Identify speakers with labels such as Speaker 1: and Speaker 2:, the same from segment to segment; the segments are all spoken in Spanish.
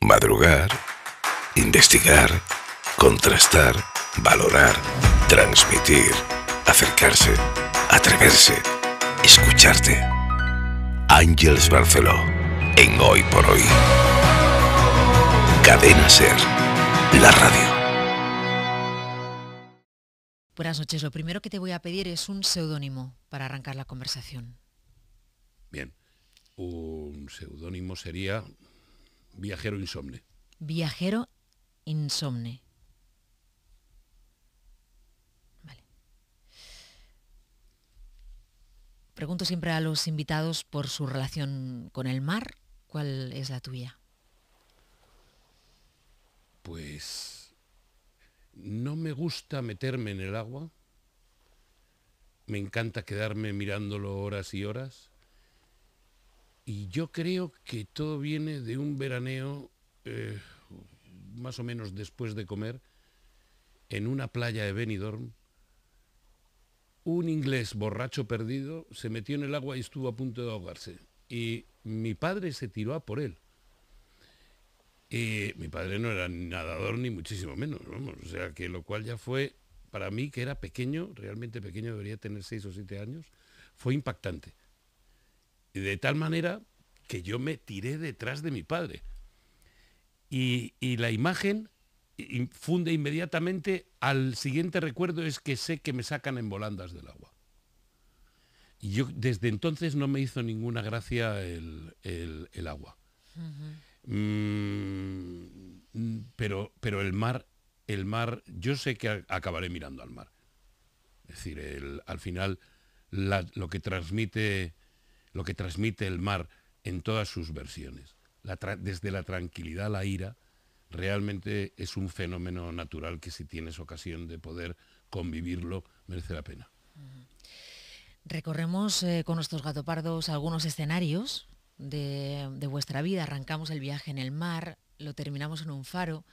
Speaker 1: madrugar, investigar, contrastar, valorar, transmitir, acercarse, atreverse,
Speaker 2: escucharte.
Speaker 1: Ángels Barceló, en Hoy por Hoy.
Speaker 2: Cadena Ser, la radio. Buenas noches. Lo primero que te voy a pedir es un seudónimo para arrancar la conversación.
Speaker 1: Bien. Un seudónimo sería Viajero
Speaker 2: insomne. Viajero insomne. Vale. Pregunto siempre a los invitados por su relación con el mar. ¿Cuál es la tuya?
Speaker 1: Pues no me gusta meterme en el agua. Me encanta quedarme mirándolo horas y horas. Y yo creo que todo viene de un veraneo, eh, más o menos después de comer, en una playa de Benidorm. Un inglés borracho perdido se metió en el agua y estuvo a punto de ahogarse. Y mi padre se tiró a por él. Y mi padre no era nadador ni muchísimo menos, vamos, o sea que lo cual ya fue, para mí que era pequeño, realmente pequeño, debería tener seis o siete años, fue impactante de tal manera que yo me tiré detrás de mi padre. Y, la imagen funde inmediatamente al siguiente recuerdo es que sé que me sacan en volandas del agua. Y yo desde entonces no me hizo ninguna gracia el, el, agua. Mm, pero, pero el mar, el mar, yo sé que acabaré mirando al mar. Es decir, al final lo que transmite lo que transmite el mar en todas sus versiones. desde la tranquilidad a la ira, realmente es un fenómeno natural que si tienes ocasión de poder convivirlo, merece la pena.
Speaker 2: Recorremos eh, con nuestros gatopardos algunos escenarios de vuestra vida. Arrancamos el viaje en el mar, lo terminamos en un faro.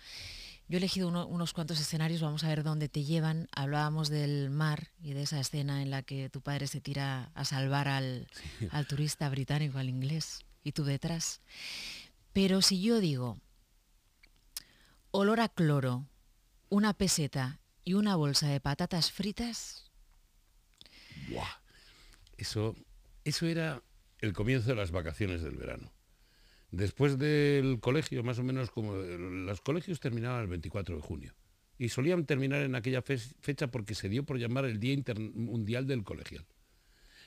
Speaker 2: Yo he elegido unos cuantos escenarios, vamos a ver dónde te llevan. Hablábamos del mar y de esa escena en la que tu padre se tira a salvar al, turista británico, al inglés, y tú detrás. Pero si yo digo olor a cloro, una peseta y una bolsa de patatas fritas... Buah. Eso, eso
Speaker 1: era el comienzo de las vacaciones del verano. Después del colegio, más o menos como los colegios terminaban el 24 de junio y solían terminar en aquella fecha porque se dio por llamar el Día intermundial del Colegial.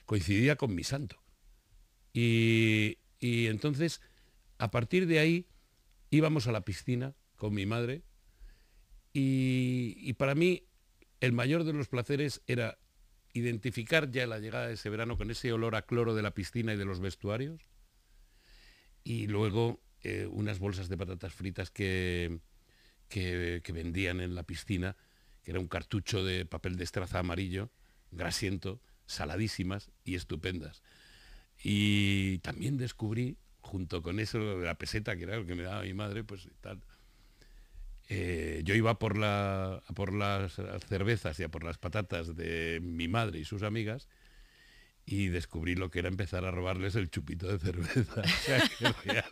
Speaker 1: Coincidía con mi santo. Y, y, entonces, a partir de ahí, íbamos a la piscina con mi madre y, y para mí el mayor de los placeres era identificar ya la llegada de ese verano con ese olor a cloro de la piscina y de los vestuarios y luego eh, unas bolsas de patatas fritas que, que, vendían en la piscina, que era un cartucho de papel de estraza amarillo, grasiento, saladísimas y estupendas. Y también descubrí, junto con eso de la peseta, que era lo que me daba mi madre, pues tal, eh, yo iba por, la, por las cervezas y a por las patatas de mi madre y sus amigas, y descubrí lo que era empezar a robarles el chupito de cerveza. O sea,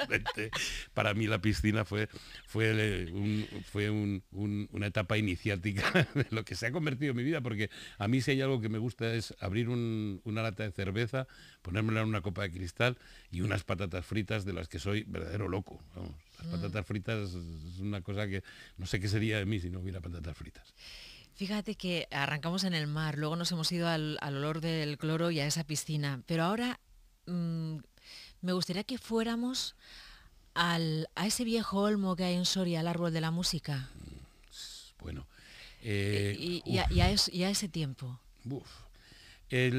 Speaker 1: para mí la piscina fue, fue, eh, un, fue una etapa iniciática de lo que se ha convertido en mi vida, porque a mí si hay algo que me gusta es abrir una lata de cerveza, ponérmela en una copa de cristal y unas patatas fritas de las que soy verdadero loco. las mm. patatas fritas es una cosa que no sé qué sería de mí si no hubiera patatas fritas.
Speaker 2: Fíjate que arrancamos en el mar, luego nos hemos ido al, olor del cloro y a esa piscina, pero ahora mm, me gustaría que fuéramos a ese viejo olmo que hay en Soria, al árbol de la música. Mm,
Speaker 1: bueno. Eh, eh, y,
Speaker 2: a, ese tiempo.
Speaker 1: Eh,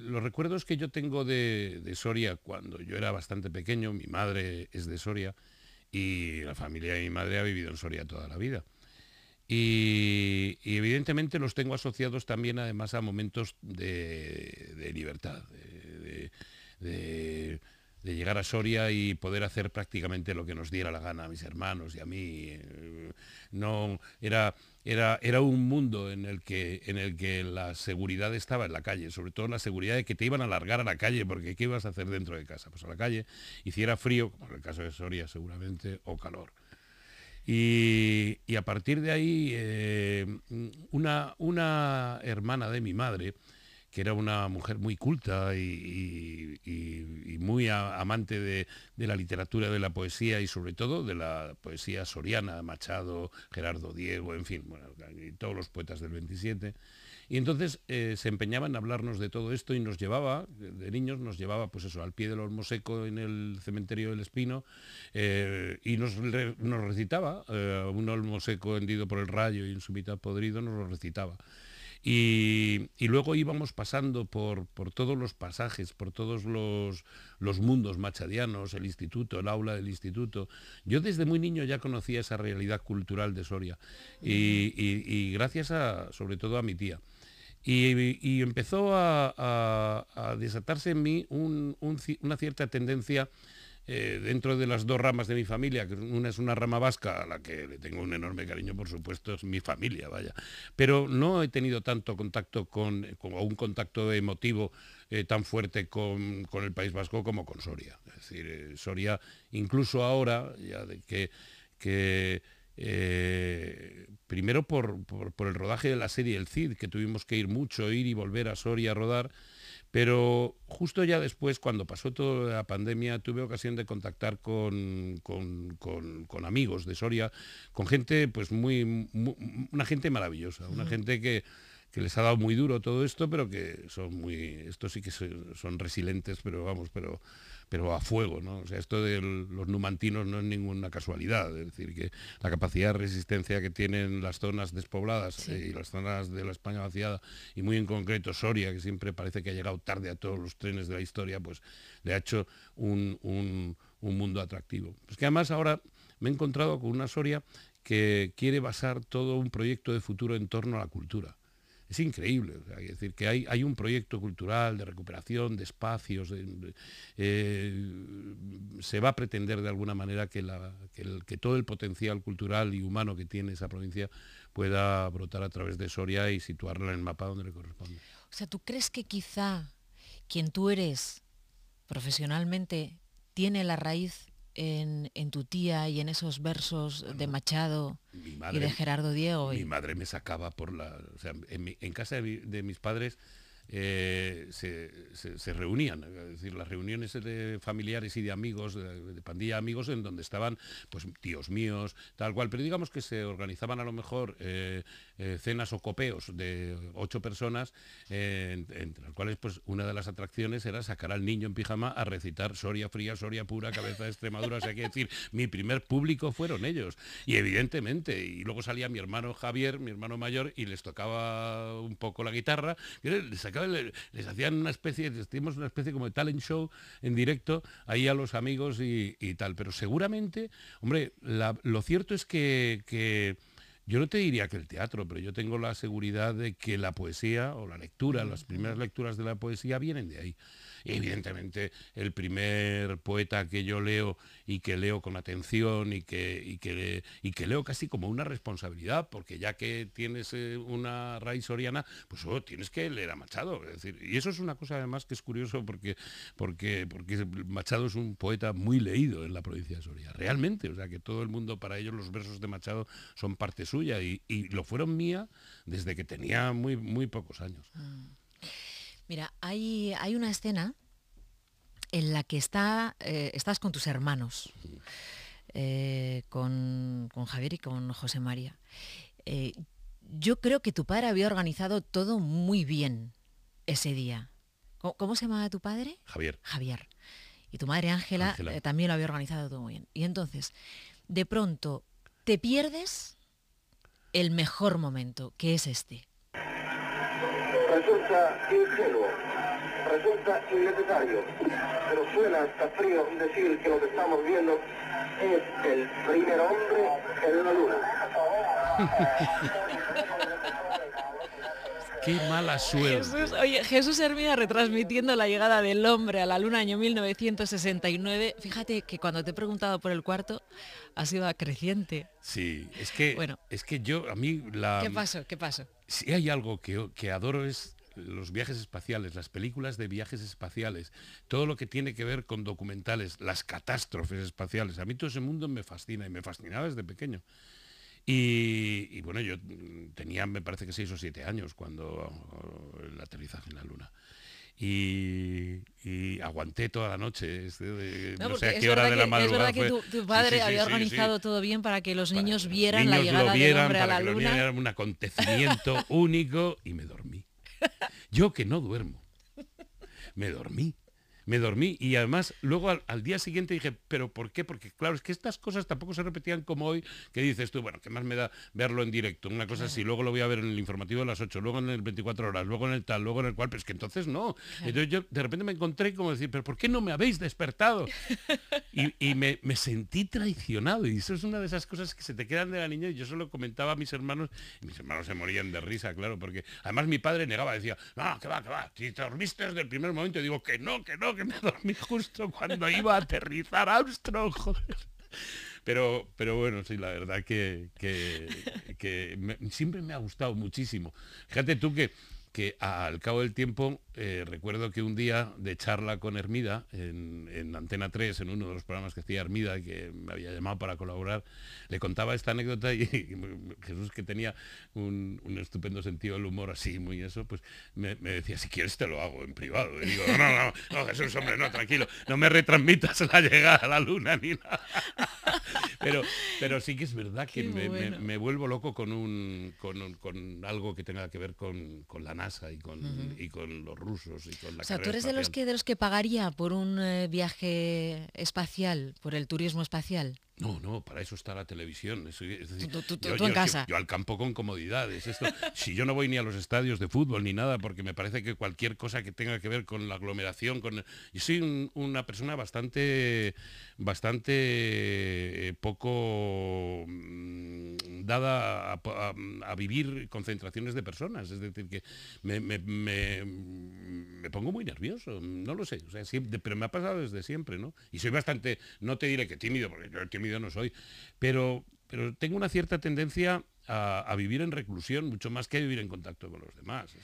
Speaker 1: los recuerdos que yo tengo de, de, Soria cuando yo era bastante pequeño, mi madre es de Soria y la familia de mi madre ha vivido en Soria toda la vida. Y, evidentemente los tengo asociados también además a momentos de, libertad, de, llegar a Soria y poder hacer prácticamente lo que nos diera la gana a mis hermanos y a mí. Eh, no, era, un mundo en el, que, en el que la seguridad estaba en la calle, sobre todo la seguridad de que te iban a largar a la calle, porque ¿qué ibas a hacer dentro de casa? Pues a la calle, hiciera frío, como en el caso de Soria seguramente, o calor. Y, a partir de ahí, eh, una, hermana de mi madre, que era una mujer muy culta y, muy amante de, la literatura, de la poesía y sobre todo de la poesía soriana, Machado, Gerardo Diego, en fin, todos los poetas del 27. Y entonces eh, se empeñaba en hablarnos de todo esto y nos llevaba, de niños, nos llevaba pues eso, al pie del Olmo Seco en el cementerio del Espino eh, y nos, recitaba eh, un Olmo Seco hendido por el rayo y en su mitad podrido, nos lo recitaba. Y, luego íbamos pasando por, por, todos los pasajes, por todos los, mundos machadianos, el instituto, el aula del instituto. Yo desde muy niño ya conocía esa realidad cultural de Soria y, gracias sobre todo a mi tía. Y, empezó a, desatarse en mí una cierta tendencia eh, dentro de las dos ramas de mi familia, que una es una rama vasca, a la que le tengo un enorme cariño, por supuesto, es mi familia, vaya. Pero no he tenido tanto contacto con, un contacto emotivo eh, tan fuerte con, el País Vasco como con Soria. Es decir, eh, Soria, incluso ahora, ya de que, que eh, primero por, el rodaje de la serie El Cid, que tuvimos que ir mucho, ir y volver a Soria a rodar, pero justo ya después, cuando pasó toda la pandemia, tuve ocasión de contactar con, amigos de Soria, con gente, pues muy, una gente maravillosa, una gente que, que les ha dado muy duro todo esto, pero que son muy, estos sí que son resilientes, pero vamos, pero pero a fuego. ¿no? O sea, esto de los numantinos no es ninguna casualidad, es decir, que la capacidad de resistencia que tienen las zonas despobladas eh, y las zonas de la España vaciada, y muy en concreto Soria, que siempre parece que ha llegado tarde a todos los trenes de la historia, pues le ha hecho un, un mundo atractivo. Es que además ahora me he encontrado con una Soria que quiere basar todo un proyecto de futuro en torno a la cultura es increíble. es decir, que hay, hay, un proyecto cultural de recuperación de espacios. Eh, se va a pretender de alguna manera que, la, que, todo el potencial cultural y humano que tiene esa provincia pueda brotar a través de Soria y situarla en el mapa donde le corresponde.
Speaker 2: O sea, ¿tú crees que quizá quien tú eres profesionalmente tiene la raíz en, tu tía y en esos versos ah, de Machado y de Gerardo Diego. Mi
Speaker 1: madre me sacaba por la... en, casa de mis padres eh, se, reunían, es decir, las reuniones de familiares y de amigos, de, pandilla amigos, en donde estaban pues tíos míos, tal cual, pero digamos que se organizaban a lo mejor eh, eh, cenas o copeos de ocho personas, entre las cuales pues una de las atracciones era sacar al niño en pijama a recitar Soria fría, Soria pura, cabeza de Extremadura, o sea, que decir, mi primer público fueron ellos, y evidentemente, y luego salía mi hermano Javier, mi hermano mayor, y les tocaba un poco la guitarra, les, hacían una especie, teníamos una especie como de talent show en directo ahí a los amigos y, tal. Pero seguramente, hombre, lo cierto es que yo no te diría que el teatro, pero yo tengo la seguridad de que la poesía o la lectura, las primeras lecturas de la poesía vienen de ahí evidentemente el primer poeta que yo leo y que leo con atención y que, y que, y que leo casi como una responsabilidad, porque ya que tienes eh, una raíz soriana, pues oh, tienes que leer a Machado. Es decir, y eso es una cosa además que es curioso porque, porque, porque Machado es un poeta muy leído en la provincia de Soria, realmente, o sea que todo el mundo para ellos los versos de Machado son parte suya y, lo fueron mía desde que tenía muy, muy pocos años.
Speaker 2: Ah. Mira, hay, una escena en la que está, eh, estás con tus hermanos, eh, con, Javier y con José María. Eh, yo creo que tu padre había organizado todo muy bien ese día. ¿Cómo, cómo se llamaba tu padre? Javier. Javier. Y tu madre Ángela también lo había organizado todo muy bien. Y entonces, de pronto, te pierdes el mejor momento, que es este
Speaker 1: resulta ingenuo, resulta innecesario, pero suena hasta frío decir que lo que estamos viendo es el primer
Speaker 2: hombre en la luna.
Speaker 1: Qué mala suerte. Jesús, oye,
Speaker 2: Jesús Hermida retransmitiendo la llegada del hombre a la luna año 1969. Fíjate que cuando te he preguntado por el cuarto, ha sido creciente.
Speaker 1: Sí, es que, bueno, es que yo, a mí la... ¿Qué pasó? ¿Qué pasó? Si hay algo que, que adoro es los viajes espaciales, las películas de viajes espaciales, todo lo que tiene que ver con documentales, las catástrofes espaciales. A mí todo ese mundo me fascina y me fascinaba desde pequeño. Y, bueno, yo tenía, me parece que seis o siete años cuando eh, el aterrizaje en la Luna. Y, aguanté toda la noche. Este, no, sé a qué hora de la madrugada. Es verdad que tu, padre había organizado
Speaker 2: todo bien para que los niños vieran la llegada del hombre a la luna.
Speaker 1: un acontecimiento único y me dormí. Yo que no duermo. Me dormí me dormí y además luego al, día siguiente dije, pero ¿por qué? Porque claro, es que estas cosas tampoco se repetían como hoy, que dices tú, bueno, ¿qué más me da verlo en directo? Una cosa así, luego lo voy a ver en el informativo a las 8, luego en el 24 horas, luego en el tal, luego en el cual, pero es que entonces no. Entonces yo de repente me encontré como decir, pero ¿por qué no me habéis despertado? Y, me, sentí traicionado y eso es una de esas cosas que se te quedan de la niña y yo solo comentaba a mis hermanos, y mis hermanos se morían de risa, claro, porque además mi padre negaba, decía, no, que va, que va, si te dormiste desde el primer momento, digo, que no, que no, que me dormí justo cuando iba a aterrizar Austro Pero, pero bueno, sí, la verdad que, siempre me ha gustado muchísimo. Fíjate tú que que al cabo del tiempo, eh, recuerdo que un día de charla con Hermida, en, Antena 3, en uno de los programas que hacía Hermida, que me había llamado para colaborar, le contaba esta anécdota y, Jesús, que tenía un, estupendo sentido del humor así, muy eso, pues me, decía, si quieres te lo hago en privado. Y digo, no, no, no, Jesús, hombre, no, tranquilo, no me retransmitas la llegada a la luna ni nada. Pero, pero sí que es verdad que me, vuelvo loco con, un, con, algo que tenga que ver con, con la nada con, los rusos y con la O sea, tú eres de los, que,
Speaker 2: de los que pagaría por un eh, viaje espacial, por el turismo espacial. No,
Speaker 1: no, para eso está la televisión. tú, yo, en casa. yo, al campo con comodidades. si yo no voy ni a los estadios de fútbol ni nada, porque me parece que cualquier cosa que tenga que ver con la aglomeración, con yo soy una persona bastante, bastante eh, poco mm, dada a, vivir concentraciones de personas. Es decir, que me, pongo muy nervioso. No lo sé, siempre, pero me ha pasado desde siempre, ¿no? Y soy bastante, no te diré que tímido, porque yo tímido yo no soy, pero, pero tengo una cierta tendencia a, vivir en reclusión mucho más que vivir en contacto con los demás.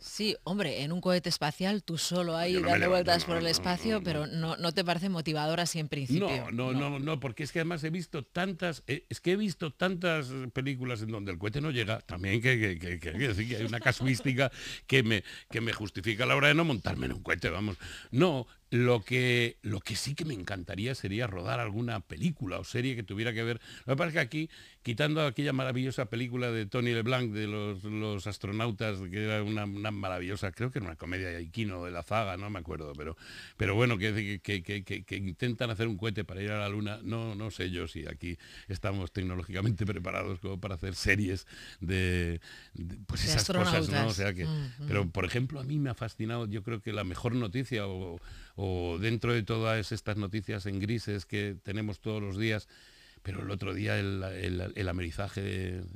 Speaker 2: Sí, hombre, en un cohete espacial tú solo ahí dando vueltas por el espacio, pero no, no te parece motivador así en principio.
Speaker 1: No, no, no, no, porque es que además he visto tantas, eh, es que he visto tantas películas en donde el cohete no llega, también que, que, hay una casuística que me, que me justifica a la hora de no montarme en un cohete, vamos. No, lo que, lo que sí que me encantaría sería rodar alguna película o serie que tuviera que ver. Lo que pasa es que aquí, quitando aquella maravillosa película de Tony LeBlanc de los, astronautas, que era una, maravillosa, creo que era una comedia de Aikino, de la Faga, no me acuerdo, pero, pero bueno, que, que, que, intentan hacer un cohete para ir a la luna, no, no sé yo si aquí estamos tecnológicamente preparados como para hacer series de, pues esas cosas, ¿no? O sea que, mm, mm. Pero por ejemplo, a mí me ha fascinado, yo creo que la mejor noticia o o dentro de todas estas noticias en grises que tenemos todos los días, pero el otro día el, amerizaje de,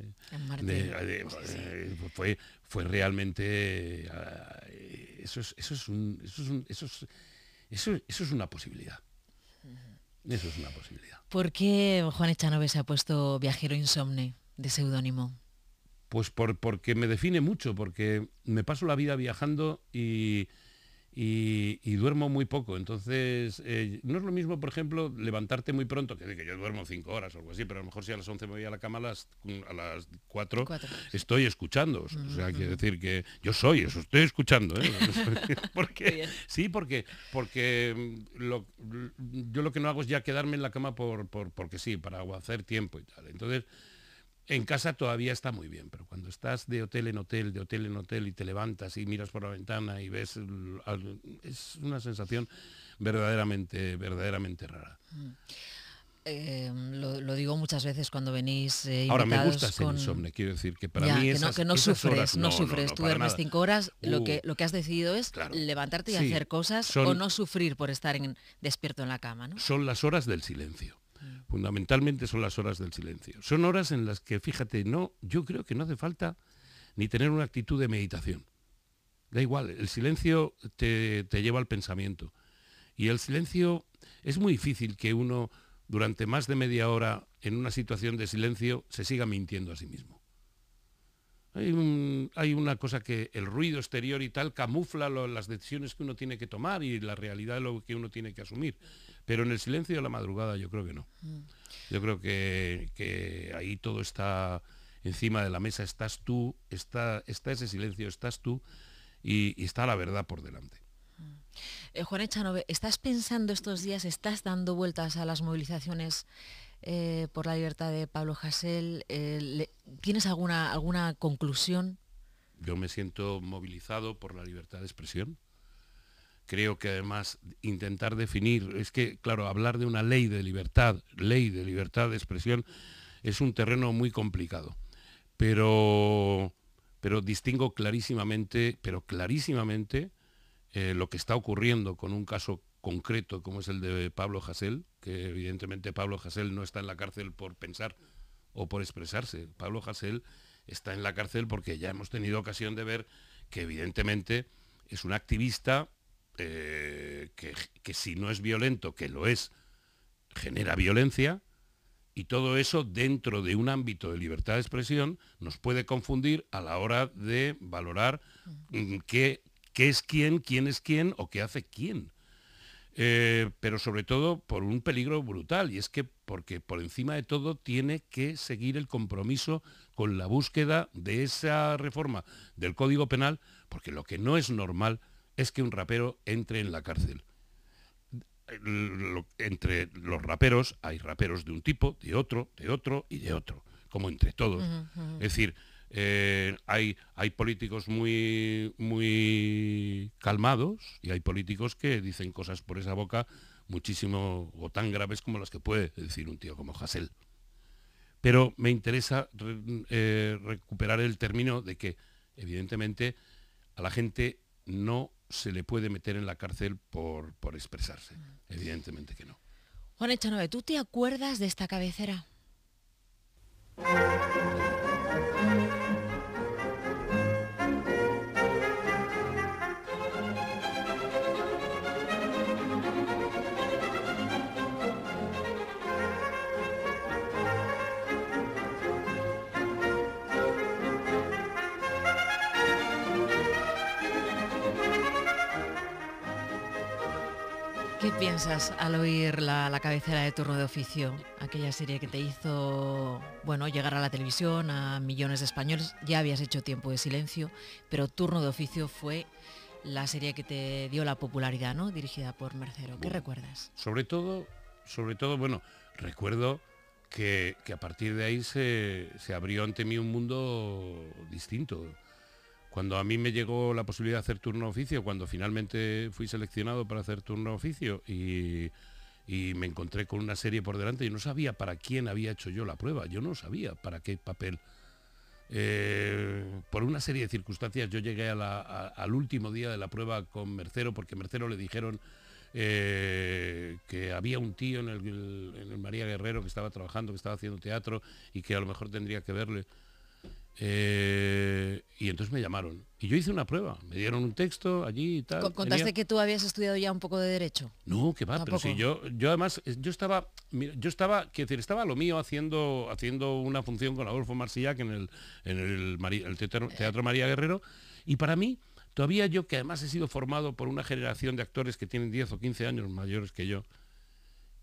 Speaker 1: eh, fue, fue realmente... Ah, eso es, eso es un... Eso es, eso una posibilidad. Eso es una posibilidad.
Speaker 2: ¿Por qué Juan Echanove se ha puesto viajero insomne de seudónimo?
Speaker 1: Pues porque me define mucho, porque me paso la vida viajando y, y, duermo muy poco. Entonces, eh, no es lo mismo, por ejemplo, levantarte muy pronto, que, que yo duermo cinco horas o algo así, pero a lo mejor si a las 11 me voy a la cama a las, a las 4, Cuatro. estoy escuchando. O sea, quiere decir que yo soy eso, estoy escuchando. ¿eh? porque, sí, porque, porque mm, yo lo que no hago es ya quedarme en la cama por porque sí, para hacer tiempo y tal. Entonces, en casa todavía está muy bien, pero cuando estás de hotel en hotel, de hotel en hotel y te levantas y miras por la ventana y ves, es una sensación verdaderamente, verdaderamente rara.
Speaker 2: Mm. Em, lo, digo muchas veces cuando venís y... Eh, Ahora me gusta ser con... quiero decir que para mí es. no, que no sufres, no, sufres, tú duermes cinco horas, lo uh. que lo que has decidido es levantarte y hacer cosas o no sufrir por estar despierto en la cama,
Speaker 1: Son las horas del silencio fundamentalmente son las horas del silencio. Son horas en las que, fíjate, no, yo creo que no hace falta ni tener una actitud de meditación. Da igual, el silencio te, lleva al pensamiento. Y el silencio es muy difícil que uno durante más de media hora en una situación de silencio se siga mintiendo a sí mismo. Hay, una cosa que el ruido exterior y tal camufla las decisiones que uno tiene que tomar y la realidad de lo que uno tiene que asumir. Pero en el silencio de la madrugada yo creo que no. Mm. Yo creo que, ahí todo está encima de la mesa, estás tú, está, ese silencio, estás tú y, está la verdad por delante. Mm.
Speaker 2: Eh, Juan Echanove, ¿estás pensando estos días, estás dando vueltas a las movilizaciones eh, por la libertad de Pablo Hasél? Eh, ¿Tienes alguna, alguna conclusión?
Speaker 1: Yo me siento movilizado por la libertad de expresión, creo que además intentar definir, es que, claro, hablar de una ley de libertad, ley de libertad de expresión, es un terreno muy complicado. Pero, pero distingo clarísimamente, pero clarísimamente, eh, lo que está ocurriendo con un caso concreto como es el de Pablo Hasél, que evidentemente Pablo Hasél no está en la cárcel por pensar o por expresarse. Pablo Hasél está en la cárcel porque ya hemos tenido ocasión de ver que evidentemente es un activista eh, que, si no es violento, que lo es, genera violencia, y todo eso dentro de un ámbito de libertad de expresión nos puede confundir a la hora de valorar mm, qué, es quién, quién es quién o qué hace quién. Eh, pero sobre todo por un peligro brutal, y es que porque por encima de todo tiene que seguir el compromiso con la búsqueda de esa reforma del Código Penal, porque lo que no es normal es que un rapero entre en la cárcel. Entre los raperos hay raperos de un tipo, de otro, de otro y de otro, como entre todos. Es decir, eh, hay, hay políticos muy, muy calmados y hay políticos que dicen cosas por esa boca muchísimo o tan graves como las que puede decir un tío como Hassel. Pero me interesa eh, recuperar el término de que, evidentemente, a la gente no se le puede meter en la cárcel por, expresarse. Mm. Evidentemente que no.
Speaker 2: Juan Echanove, ¿tú te acuerdas de esta cabecera? ¿Qué piensas al oír la, cabecera de turno de oficio? Aquella serie que te hizo bueno, llegar a la televisión, a millones de españoles. Ya habías hecho tiempo de silencio, pero turno de oficio fue la serie que te dio la popularidad, ¿no? Dirigida por Mercero. ¿Qué recuerdas?
Speaker 1: Sobre todo, sobre todo, bueno, recuerdo que, a partir de ahí se, se abrió ante mí un mundo distinto cuando a mí me llegó la posibilidad de hacer turno oficio, cuando finalmente fui seleccionado para hacer turno oficio y, me encontré con una serie por delante y no sabía para quién había hecho yo la prueba, yo no sabía para qué papel. Eh, por una serie de circunstancias yo llegué al último día de la prueba con Mercero porque Mercero le dijeron eh, que había un tío en el María Guerrero que estaba trabajando, que estaba haciendo teatro y que a lo mejor tendría que verle. Eh, y entonces me llamaron. Y yo hice una prueba. Me dieron un texto allí y tal. Contaste
Speaker 2: que tú habías estudiado ya un poco de derecho.
Speaker 1: No, que va, pero si yo, yo además, yo estaba, yo estaba, quiero decir, estaba lo mío haciendo, haciendo una función con Adolfo Marsillac en el, en el, el eh. teatro, María Guerrero. Y para mí, todavía yo, que además he sido formado por una generación de actores que tienen 10 o 15 años mayores que yo,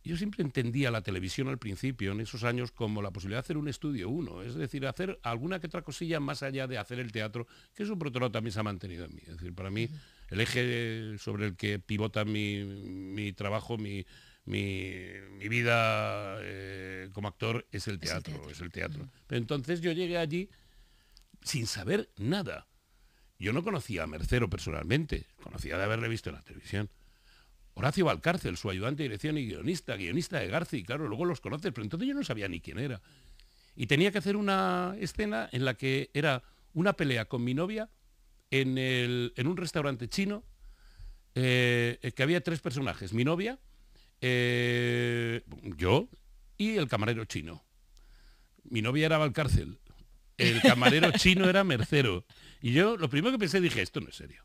Speaker 1: yo siempre entendía la televisión al principio, en esos años, como la posibilidad de hacer un estudio uno, es decir, hacer alguna que otra cosilla más allá de hacer el teatro, que eso por otro también se ha mantenido en mí. Es decir, para mí el eje sobre el que pivota mi, trabajo, mi, vida eh, como actor es el teatro, es el teatro. Pero entonces yo llegué allí sin saber nada. Yo no conocía a Mercero personalmente, conocía de haberle visto en la televisión. Horacio Valcárcel, su ayudante de dirección y guionista, guionista de Garci, claro, luego los conoces, pero entonces yo no sabía ni quién era. Y tenía que hacer una escena en la que era una pelea con mi novia en, un restaurante chino, eh, que había tres personajes, mi novia, eh, yo y el camarero chino. Mi novia era Valcárcel, el camarero chino era Mercero. Y yo lo primero que pensé dije, esto no es serio.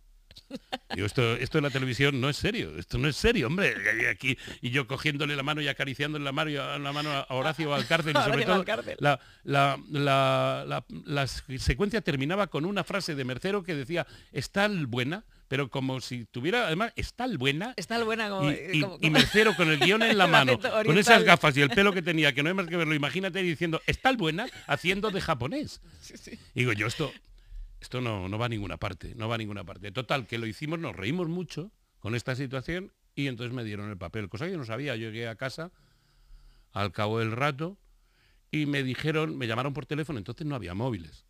Speaker 1: Digo, esto, esto de la televisión no es serio, esto no es serio, hombre. Aquí, y yo cogiéndole la mano y acariciándole la mano, la mano a Horacio Cárcel y sobre todo la, la, la, secuencia terminaba con una frase de Mercero que decía, es tal buena, pero como si tuviera, además, es tal buena.
Speaker 2: Está buena y, eh, Mercero con el guión en la mano, con esas gafas y el pelo que
Speaker 1: tenía, que no hay más que verlo, imagínate diciendo, está tal buena haciendo de japonés. Digo, yo esto, esto no, va a ninguna parte, no va a ninguna parte. Total, que lo hicimos, nos reímos mucho con esta situación y entonces me dieron el papel, cosa que yo no sabía. Yo llegué a casa al cabo del rato y me dijeron, me llamaron por teléfono, entonces no había móviles.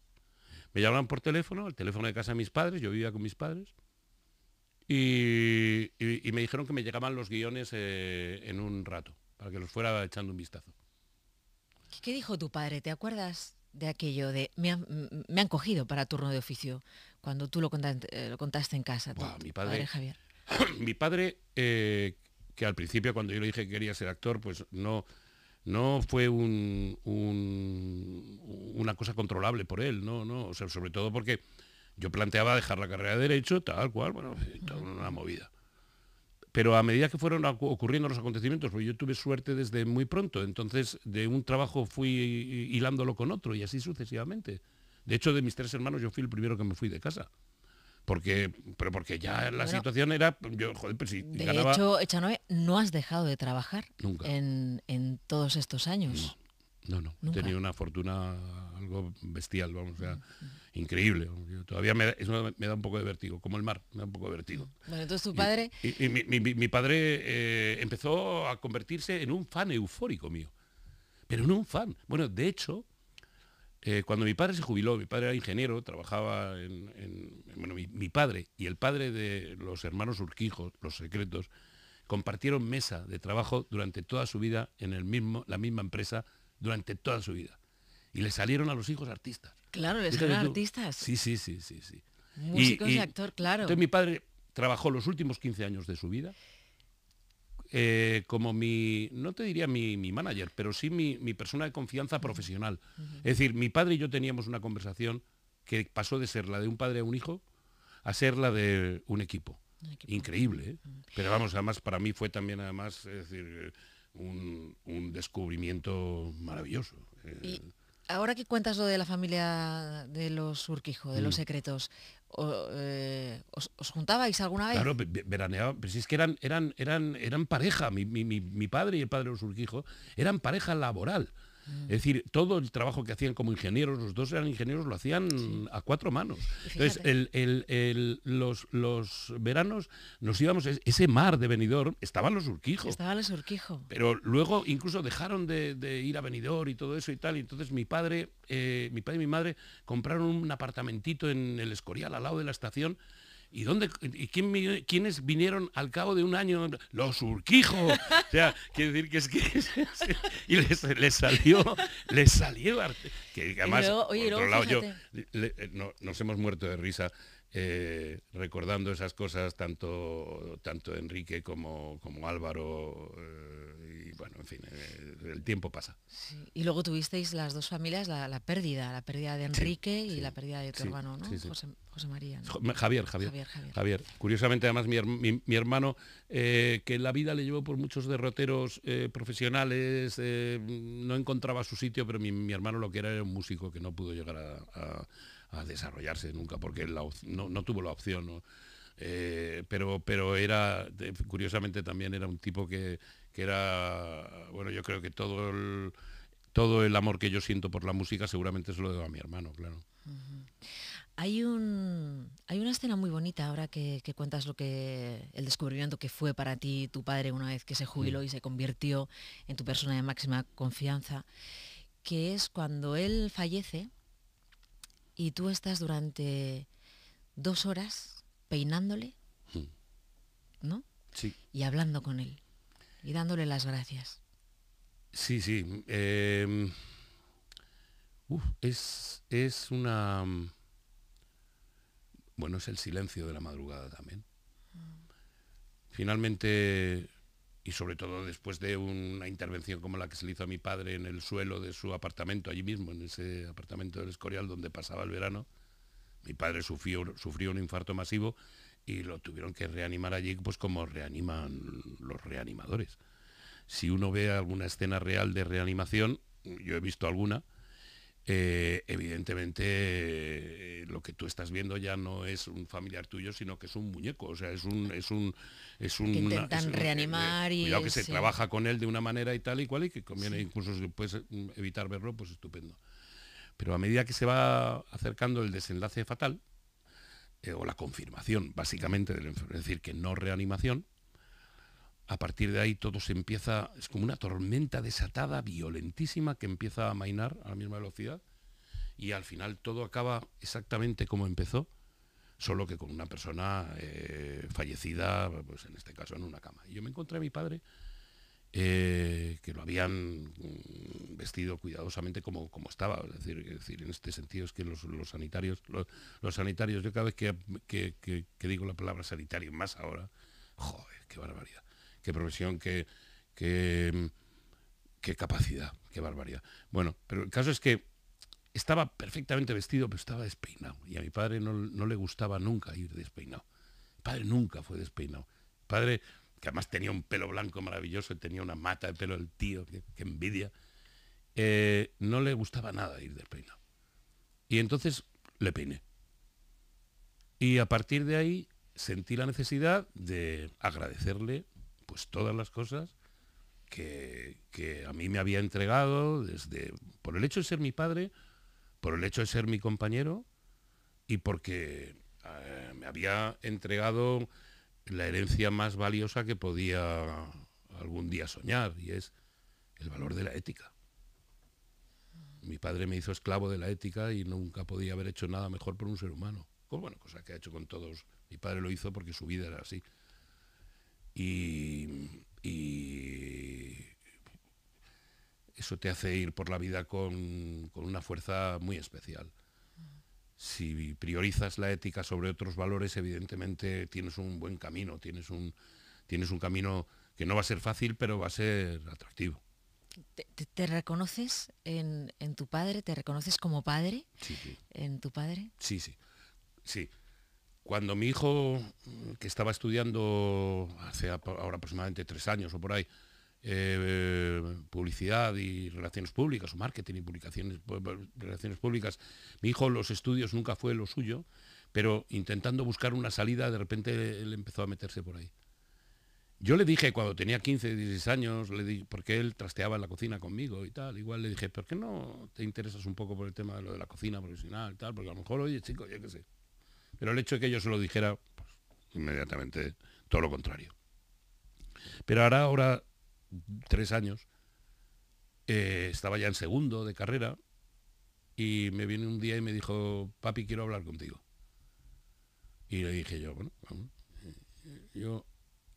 Speaker 1: Me llamaron por teléfono, el teléfono de casa de mis padres, yo vivía con mis padres, y, me dijeron que me llegaban los guiones eh, en un rato, para que los fuera echando un vistazo.
Speaker 2: ¿Qué dijo tu padre? ¿Te acuerdas? de aquello de me han, cogido para turno de oficio cuando tú lo eh, contaste, en casa. mi padre,
Speaker 1: mi padre, eh, que al principio cuando yo le dije que quería ser actor, pues no, no fue una cosa controlable por él, no, no, sobre todo porque yo planteaba dejar la carrera de derecho, tal cual, bueno, una movida pero a medida que fueron ocurriendo los acontecimientos, yo tuve suerte desde muy pronto, entonces de un trabajo fui hilándolo con otro y así sucesivamente. De hecho, de mis tres hermanos yo fui el primero que me fui de casa. Porque, pero porque ya la situación era, yo, joder, pues De hecho,
Speaker 2: Echanove, no has dejado de trabajar En, en todos estos años. No, no. tenía He tenido
Speaker 1: una fortuna algo bestial, vamos, o sea, increíble. todavía me da, un poco de vértigo, como el mar, me da un poco de vértigo. Bueno, entonces tu padre... Y, mi, padre eh, empezó a convertirse en un fan eufórico mío, pero no un fan. Bueno, de hecho, eh, cuando mi padre se jubiló, mi padre era ingeniero, trabajaba en... bueno, mi, mi, padre y el padre de los hermanos Urquijos, los secretos, compartieron mesa de trabajo durante toda su vida en el mismo, la misma empresa durante toda su vida. Y le salieron a los hijos artistas. Claro, les salieron artistas. Sí, sí, sí, sí. sí. Músicos y, actor, claro. Entonces mi padre trabajó los últimos 15 años de su vida eh, como mi, no te diría mi, mi manager, pero sí mi, mi, persona de confianza profesional. Es decir, mi padre y yo teníamos una conversación que pasó de ser la de un padre a un hijo a ser la de un equipo. Increíble, ¿eh? pero vamos, además para mí fue también además, es decir, un, descubrimiento maravilloso. Eh. Y
Speaker 2: ahora que cuentas lo de la familia de los Urquijo, de los mm. secretos, eh, os, juntabais alguna vez? Claro,
Speaker 1: veraneaba, pero si es que eran, eran, eran, eran pareja, mi, mi, padre y el padre de los Urquijo eran pareja laboral. Mm. Es decir, todo el trabajo que hacían como ingenieros, los dos eran ingenieros, lo hacían a cuatro manos. Entonces, los, veranos nos íbamos, ese mar de Benidorm, estaban los Urquijos. Estaban
Speaker 2: los urquijos
Speaker 1: Pero luego incluso dejaron de, ir a Benidorm y todo eso y tal, entonces mi padre, eh, mi padre y mi madre compraron un apartamentito en el Escorial, al lado de la estación, ¿Y, dónde, y quién, quiénes vinieron al cabo de un año? Los Urquijos. O sea, quiere decir que es que... y les, salió, les salió... Que además, por otro lado, yo, nos hemos muerto de risa eh, recordando esas cosas tanto, tanto Enrique como, como Álvaro. Eh, y bueno, en fin, eh, el tiempo pasa.
Speaker 2: Y luego tuvisteis las dos familias la, pérdida, la pérdida de Enrique y la pérdida de otro hermano, ¿no? José, María.
Speaker 1: Javier, Javier, Javier, Curiosamente, además, mi, hermano, que en la vida le llevó por muchos derroteros profesionales, no encontraba su sitio, pero mi, hermano lo que era era un músico que no pudo llegar a a desarrollarse nunca, porque no, tuvo la opción. Eh, pero, pero era, curiosamente también era un tipo que, era, bueno, yo creo que todo el, todo el amor que yo siento por la música seguramente se lo debo a mi hermano, claro.
Speaker 2: Hay, un, hay una escena muy bonita ahora que, cuentas lo que el descubrimiento que fue para ti tu padre una vez que se jubiló mm. y se convirtió en tu persona de máxima confianza, que es cuando él fallece, y tú estás durante dos horas peinándole, mm. ¿no? Sí. Y hablando con él y dándole las gracias.
Speaker 1: Sí, sí. Em, es, es una... Mm, bueno, es el silencio de la madrugada también. Mm. Finalmente y sobre todo después de una intervención como la que se le hizo a mi padre en el suelo de su apartamento, allí mismo, en ese apartamento del Escorial donde pasaba el verano, mi padre sufrió, sufrió un infarto masivo y lo tuvieron que reanimar allí, pues como reaniman los reanimadores. Si uno ve alguna escena real de reanimación, yo he visto alguna, eh, evidentemente eh, lo que tú estás viendo ya no es un familiar tuyo, sino que es un muñeco, o sea, es un... Es un es un, intentan eh, reanimar y... Cuidado que se trabaja con él de una manera y tal y cual, y que conviene incluso si puedes mm, evitar verlo, pues estupendo. Pero a medida que se va acercando el desenlace fatal, o la confirmación básicamente, del, es decir, que no reanimación, a partir de ahí todo se empieza, es como una tormenta desatada, violentísima, que empieza a mainar a la misma velocidad y al final todo acaba exactamente como empezó, solo que con una persona eh, fallecida, pues en este caso en una cama. Y yo me encontré a mi padre, eh, que lo habían mm, vestido cuidadosamente como, como estaba, es decir, decir, en este sentido es que los, sanitarios, los, sanitarios, yo cada vez que, que digo la palabra sanitario, más ahora, joder, qué barbaridad qué profesión, qué, capacidad, qué barbaridad. Bueno, pero el caso es que estaba perfectamente vestido, pero estaba despeinado. Y a mi padre no, le gustaba nunca ir despeinado. Mi padre nunca fue despeinado. padre, que además tenía un pelo blanco maravilloso, tenía una mata de pelo el tío, que, envidia, eh, no le gustaba nada ir despeinado. Y entonces le peiné. Y a partir de ahí sentí la necesidad de agradecerle pues todas las cosas que, a mí me había entregado desde por el hecho de ser mi padre, por el hecho de ser mi compañero y porque eh, me había entregado la herencia más valiosa que podía algún día soñar y es el valor de la ética. Mi padre me hizo esclavo de la ética y nunca podía haber hecho nada mejor por un ser humano. Pues bueno, cosa que ha hecho con todos. Mi padre lo hizo porque su vida era así y, eso te hace ir por la vida con, una fuerza muy especial. Si priorizas la ética sobre otros valores, evidentemente tienes un buen camino, tienes un, tienes un camino que no va a ser fácil, pero va a ser atractivo.
Speaker 2: ¿Te, reconoces en, tu padre? ¿Te reconoces como padre? Sí, sí. ¿En tu padre?
Speaker 1: Sí, sí. Sí. Cuando mi hijo, que estaba estudiando hace ahora aproximadamente tres años o por ahí, eh, publicidad y relaciones públicas, o marketing y publicaciones, relaciones públicas, mi hijo los estudios nunca fue lo suyo, pero intentando buscar una salida, de repente él empezó a meterse por ahí. Yo le dije cuando tenía 15, 16 años, le porque él trasteaba en la cocina conmigo y tal, igual le dije, ¿por qué no te interesas un poco por el tema de lo de la cocina profesional tal? Porque a lo mejor, oye, chico, ya que sé. Pero el hecho de que yo se lo dijera, pues, inmediatamente todo lo contrario. Pero ahora, ahora, tres años, eh, estaba ya en segundo de carrera y me viene un día y me dijo, papi, quiero hablar contigo. Y le dije yo, bueno, vamos. yo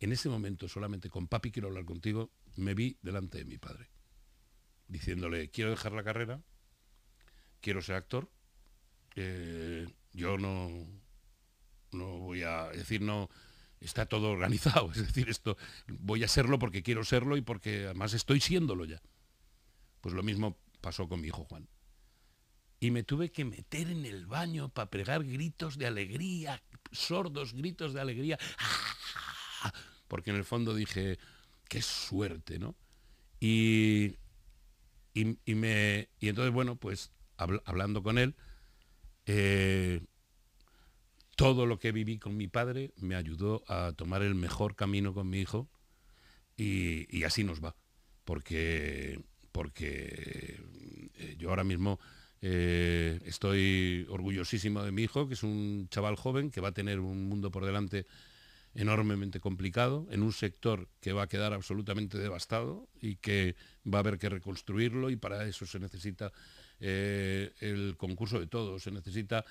Speaker 1: en ese momento solamente con papi quiero hablar contigo, me vi delante de mi padre, diciéndole, quiero dejar la carrera, quiero ser actor, eh, yo no, no voy a decir no está todo organizado, es decir, esto voy a serlo porque quiero serlo y porque además estoy siéndolo ya. Pues lo mismo pasó con mi hijo Juan. Y me tuve que meter en el baño para pregar gritos de alegría, sordos gritos de alegría. Porque en el fondo dije, qué suerte, ¿no? Y, me, y entonces, bueno, pues hablando con él, eh, todo lo que viví con mi padre me ayudó a tomar el mejor camino con mi hijo y, así nos va. Porque, eh, yo ahora mismo eh, estoy orgullosísimo de mi hijo, que es un chaval joven que va a tener un mundo por delante enormemente complicado, en un sector que va a quedar absolutamente devastado y que va a haber que reconstruirlo y para eso se necesita eh, el concurso de todos, se necesita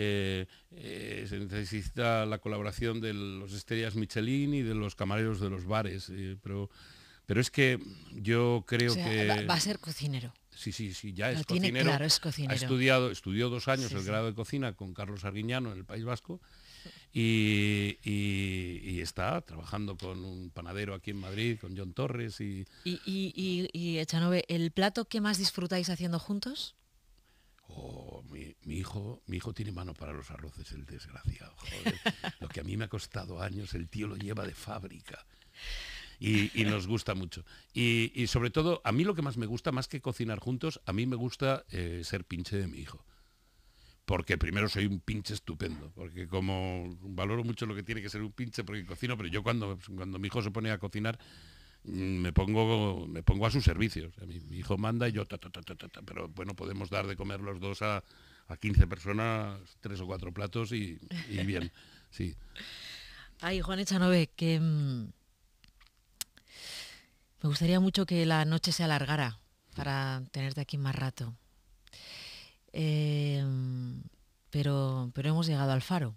Speaker 1: eh, eh, se necesita la colaboración de los estrellas Michelin y de los camareros de los bares, eh, pero, pero es que yo creo que... Va a ser cocinero. Sí, sí, sí, ya es, cocinero, claro, es Ha estudiado, estudió dos años el grado de cocina con Carlos Arguiñano en el País Vasco y, está trabajando con un panadero aquí en Madrid, con John Torres y...
Speaker 2: Y, y, y Echanove, ¿el plato que más disfrutáis haciendo juntos?
Speaker 1: Oh, mi, hijo, mi hijo tiene mano para los arroces, el desgraciado. lo que a mí me ha costado años, el tío lo lleva de fábrica. Y, nos gusta mucho. Y, sobre todo, a mí lo que más me gusta, más que cocinar juntos, a mí me gusta eh, ser pinche de mi hijo. Porque primero soy un pinche estupendo, porque como valoro mucho lo que tiene que ser un pinche porque cocino, pero yo cuando, cuando mi hijo se pone a cocinar, Mm, me pongo, me pongo a sus servicios. mi, hijo manda y yo, pero bueno, podemos dar de comer los dos a, 15 personas, tres o cuatro platos y, bien. Sí.
Speaker 2: Ay, Juan Echanove, que mm, me gustaría mucho que la noche se alargara para tenerte aquí más rato. Eh, pero, pero hemos llegado al faro.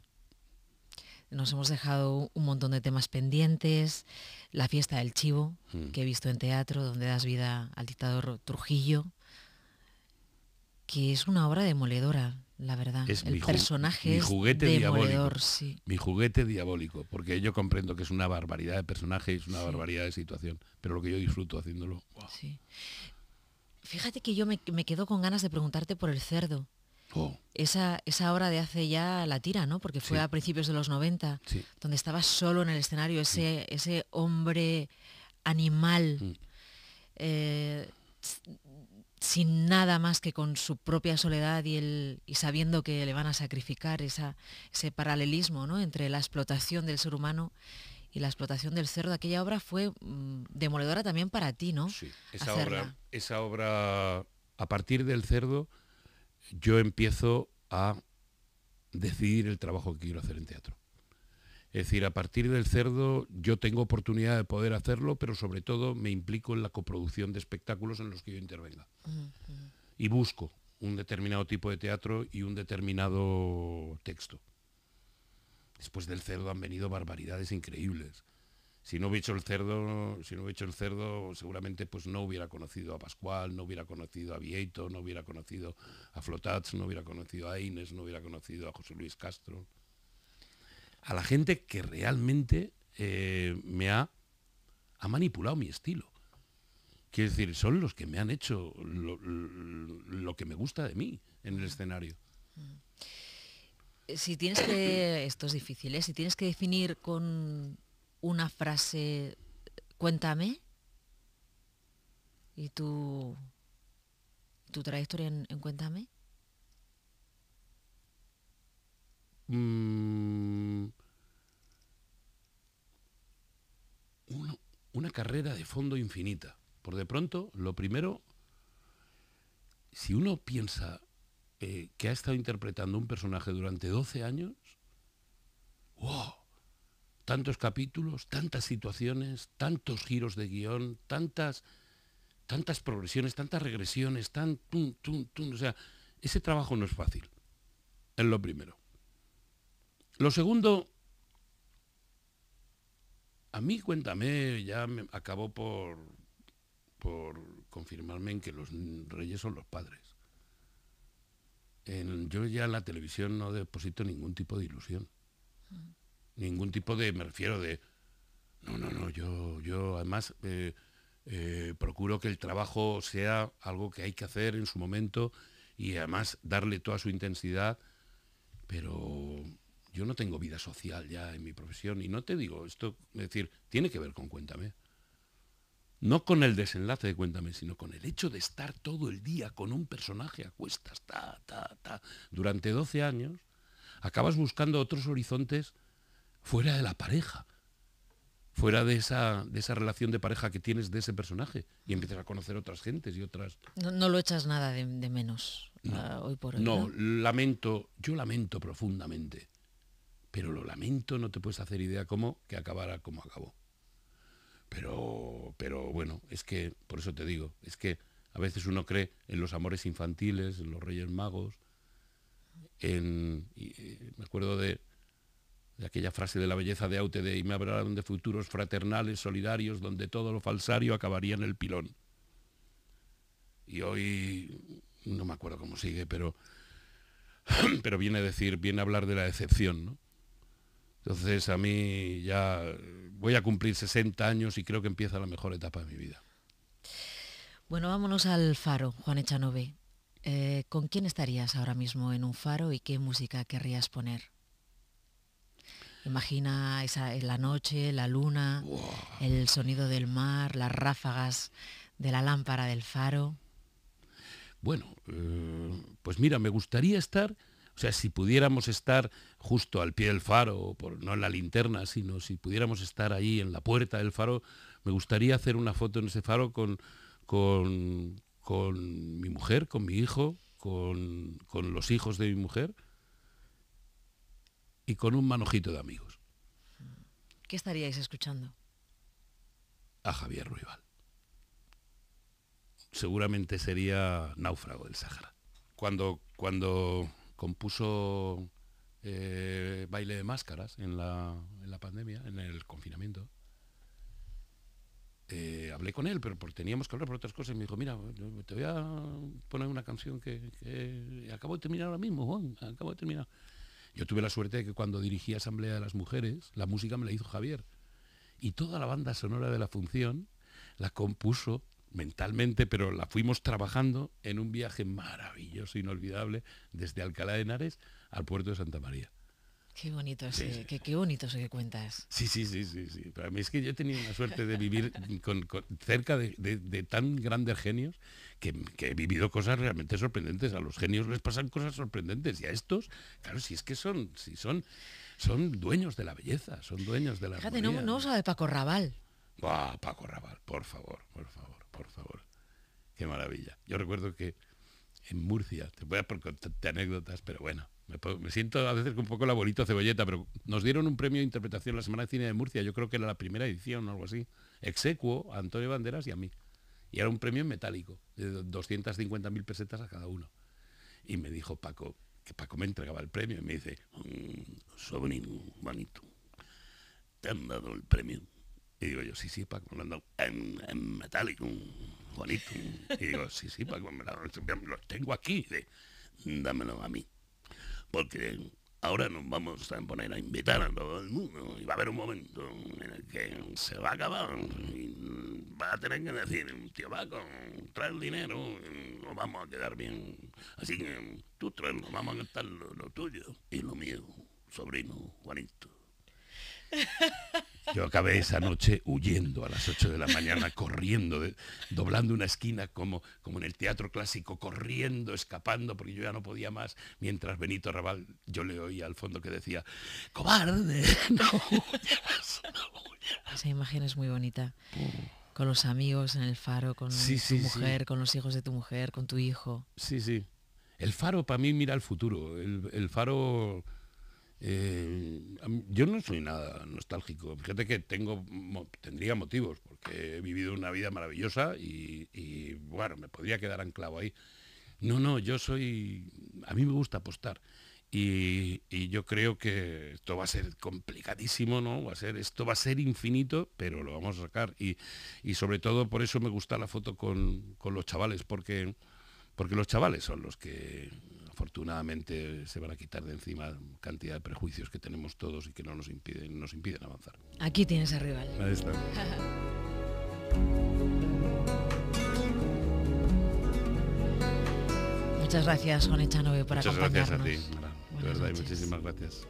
Speaker 2: Nos hemos dejado un montón de temas pendientes, la fiesta del chivo, mm. que he visto en teatro, donde das vida al dictador Trujillo, que es una obra demoledora, la verdad. Es el mi personaje mi juguete diabólico,
Speaker 1: Mi juguete diabólico, porque yo comprendo que es una barbaridad de personaje, es una barbaridad de situación, pero lo que yo disfruto haciéndolo.
Speaker 2: Fíjate que yo me, quedo con ganas de preguntarte por el cerdo. Oh. Esa, esa obra de hace ya la tira, ¿no? Porque fue a principios de los 90, donde estaba solo en el escenario, ese, ese hombre animal, mm. eh, sin nada más que con su propia soledad y, el, y sabiendo que le van a sacrificar esa, ese paralelismo ¿no? entre la explotación del ser humano y la explotación del cerdo. Aquella obra fue mm, demoledora también para ti, ¿no? Sí, esa obra,
Speaker 1: esa obra a partir del cerdo yo empiezo a decidir el trabajo que quiero hacer en teatro. Es decir, a partir del cerdo yo tengo oportunidad de poder hacerlo, pero sobre todo me implico en la coproducción de espectáculos en los que yo intervenga. Y busco un determinado tipo de teatro y un determinado texto. Después del cerdo han venido barbaridades increíbles si no hubiera hecho el cerdo, si no hecho el cerdo, seguramente pues no hubiera conocido a Pascual, no hubiera conocido a Vieito, no hubiera conocido a Flotats, no hubiera conocido a Inés, no hubiera conocido a José Luis Castro. A la gente que realmente eh, me ha, ha, manipulado mi estilo. Quiero decir, son los que me han hecho lo, lo que me gusta de mí en el escenario.
Speaker 2: Si tienes que, esto es difícil, ¿eh? si tienes que definir con una frase, cuéntame, y tu, tu trayectoria en, cuéntame.
Speaker 1: Mm. una, carrera de fondo infinita. Por de pronto, lo primero, si uno piensa eh, que ha estado interpretando un personaje durante 12 años, ¡wow! tantos capítulos, tantas situaciones, tantos giros de guión, tantas, tantas progresiones, tantas regresiones, tan tum, tum, O sea, ese trabajo no es fácil. Es lo primero. Lo segundo, a mí cuéntame, ya me acabó por, por confirmarme en que los reyes son los padres. En, yo ya en la televisión no deposito ningún tipo de ilusión ningún tipo de, me refiero de, no, no, no, yo, yo además eh, eh, procuro que el trabajo sea algo que hay que hacer en su momento y además darle toda su intensidad, pero yo no tengo vida social ya en mi profesión y no te digo esto, es decir, tiene que ver con Cuéntame. No con el desenlace de Cuéntame, sino con el hecho de estar todo el día con un personaje a cuestas, ta, ta, ta, durante 12 años, acabas buscando otros horizontes fuera de la pareja, fuera de esa, de esa relación de pareja que tienes de ese personaje y empiezas a conocer otras gentes y otras...
Speaker 2: No, lo echas nada de, menos no, ah, hoy por hoy. No,
Speaker 1: lamento, yo lamento profundamente, pero lo lamento, no te puedes hacer idea cómo que acabara como acabó. Pero, pero bueno, es que, por eso te digo, es que a veces uno cree en los amores infantiles, en los Reyes Magos, en, eh, me acuerdo de, de aquella frase de la belleza de Aute y me hablaron de futuros fraternales, solidarios, donde todo lo falsario acabaría en el pilón. Y hoy, no me acuerdo cómo sigue, pero, pero viene a decir, viene a hablar de la decepción, ¿no? Entonces a mí ya voy a cumplir 60 años y creo que empieza la mejor etapa de mi vida.
Speaker 2: Bueno, vámonos al faro, Juan Echanove. Eh, ¿Con quién estarías ahora mismo en un faro y qué música querrías poner? Imagina esa, la noche, la luna, el sonido del mar, las ráfagas de la lámpara del faro.
Speaker 1: Bueno, eh, pues mira, me gustaría estar, o sea, si pudiéramos estar justo al pie del faro, por, no en la linterna, sino si pudiéramos estar ahí en la puerta del faro, me gustaría hacer una foto en ese faro con, con, con mi mujer, con mi hijo, con, con los hijos de mi mujer y con un manojito de amigos.
Speaker 2: ¿Qué estaríais escuchando? A Javier Ruibal.
Speaker 1: Seguramente sería Náufrago del Sahara Cuando, cuando compuso eh, Baile de Máscaras en la, pandemia, en el confinamiento, eh, hablé con él, pero teníamos que hablar por otras cosas. Y me dijo, mira, te voy a poner una canción que, que acabo de terminar ahora mismo, Juan, acabo de terminar. Yo tuve la suerte de que cuando dirigí Asamblea de las Mujeres, la música me la hizo Javier. Y toda la banda sonora de la función la compuso mentalmente, pero la fuimos trabajando en un viaje maravilloso, inolvidable, desde Alcalá de Henares al puerto de Santa María.
Speaker 2: Qué bonito, ese, qué, bonito eso que cuentas.
Speaker 1: Sí, sí, sí, sí, sí. Para mí es que yo he tenido la suerte de vivir con, cerca de, tan grandes genios que, he vivido cosas realmente sorprendentes. A los genios les pasan cosas sorprendentes y a estos, claro, si es que son, si son, son dueños de la belleza, son dueños de la. Fíjate, no, no
Speaker 2: sabe Paco Raval.
Speaker 1: Ah, Paco Raval, por favor, por favor, por favor. Qué maravilla. Yo recuerdo que en Murcia, te voy a por anécdotas, pero bueno me, siento a veces un poco el abuelito cebolleta, pero nos dieron un premio de interpretación la Semana de Cine de Murcia, yo creo que era la primera edición o algo así, execuo a Antonio Banderas y a mí. Y era un premio en metálico, de 250.000 pesetas a cada uno. Y me dijo Paco, que Paco me entregaba el premio, y me dice, mmm, sobrino, bonito te han dado el premio. Y digo yo, sí, sí, Paco, me lo han dado en, metálico, bonito Y digo, sí, sí, Paco, me lo, tengo aquí. dámelo a mí porque ahora nos vamos a poner a invitar a todo el mundo y va a haber un momento en el que se va a acabar y va a tener que decir, tío va trae el dinero, nos vamos a quedar bien. Así que tú traes, vamos a gastar lo tuyo y lo mío, sobrino Juanito. Yo acabé esa noche huyendo a las 8 de la mañana, corriendo, doblando una esquina como, como en el teatro clásico, corriendo, escapando, porque yo ya no podía más, mientras Benito Raval, yo le oía al fondo que decía, cobarde,
Speaker 2: no Esa imagen es muy bonita. Con los amigos en el faro, con tu mujer, con los hijos de tu mujer, con tu hijo. Sí, sí.
Speaker 1: El faro para mí mira al futuro. el, el faro eh, yo no soy nada nostálgico. Fíjate que tengo tendría motivos, porque he vivido una vida maravillosa y, bueno, me podría quedar anclado ahí. No, no, yo soy. A mí me gusta apostar. Y, yo creo que esto va a ser complicadísimo, ¿no? Va a ser, esto va a ser infinito, pero lo vamos a sacar. Y, sobre todo por eso me gusta la foto con, con los chavales, porque, porque los chavales son los que afortunadamente se van a quitar de encima cantidad de prejuicios que tenemos todos y que no nos impiden, nos impiden avanzar.
Speaker 2: Aquí tienes a rival. Muchas gracias, Juan Echanove, por acompañarnos.
Speaker 1: Muchas gracias a ti, muchísimas gracias.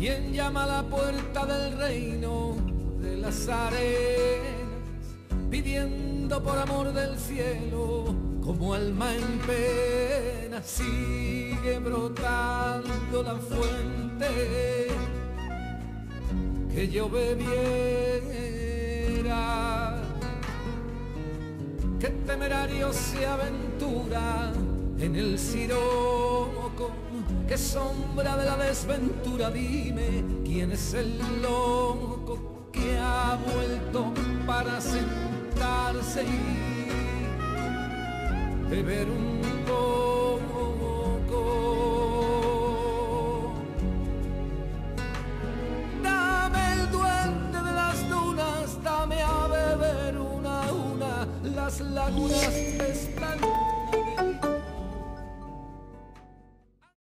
Speaker 2: ¿Quién llama a la puerta del reino? las arenas, pidiendo por amor del cielo, como alma en pena, sigue brotando la fuente que yo bebiera. Que temerario se aventura en el siroco, que sombra de la desventura, dime quién es el lomo vuelto para sentarse y beber un